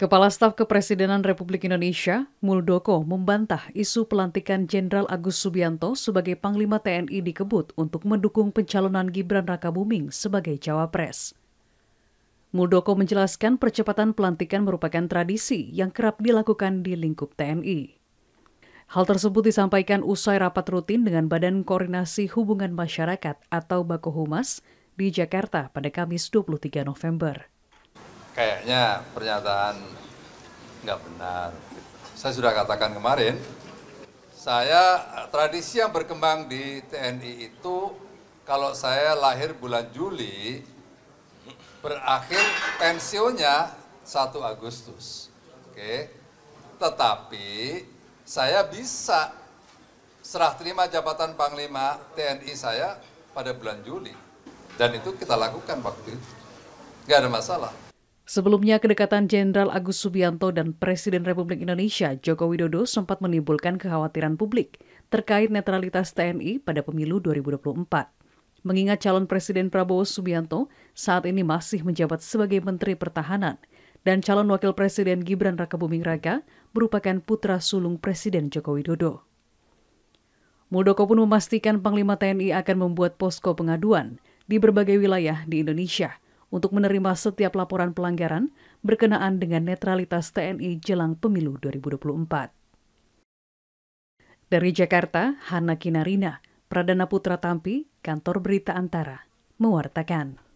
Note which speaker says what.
Speaker 1: Kepala Staf Kepresidenan Republik Indonesia, Muldoko, membantah isu pelantikan Jenderal Agus Subianto sebagai Panglima TNI dikebut untuk mendukung pencalonan Gibran Rakabuming sebagai Cawapres. Muldoko menjelaskan percepatan pelantikan merupakan tradisi yang kerap dilakukan di lingkup TNI. Hal tersebut disampaikan usai rapat rutin dengan Badan Koordinasi Hubungan Masyarakat atau Bakohumas di Jakarta pada Kamis 23 November
Speaker 2: kayaknya pernyataan nggak benar. Gitu. Saya sudah katakan kemarin, saya tradisi yang berkembang di TNI itu kalau saya lahir bulan Juli, berakhir pensiunnya 1 Agustus. Oke. Tetapi saya bisa serah terima jabatan Panglima TNI saya pada bulan Juli. Dan itu kita lakukan waktu itu. Nggak ada masalah.
Speaker 1: Sebelumnya, kedekatan Jenderal Agus Subianto dan Presiden Republik Indonesia Joko Widodo sempat menimbulkan kekhawatiran publik terkait netralitas TNI pada pemilu 2024. Mengingat calon Presiden Prabowo Subianto saat ini masih menjabat sebagai Menteri Pertahanan dan calon Wakil Presiden Gibran Rakabuming Raka merupakan putra sulung Presiden Joko Widodo. Muldoko pun memastikan Panglima TNI akan membuat posko pengaduan di berbagai wilayah di Indonesia – untuk menerima setiap laporan pelanggaran berkenaan dengan netralitas TNI jelang pemilu 2024. Dari Jakarta, Hana Kinarina, Pradana Putra Tampi, Kantor Berita Antara, mewartakan.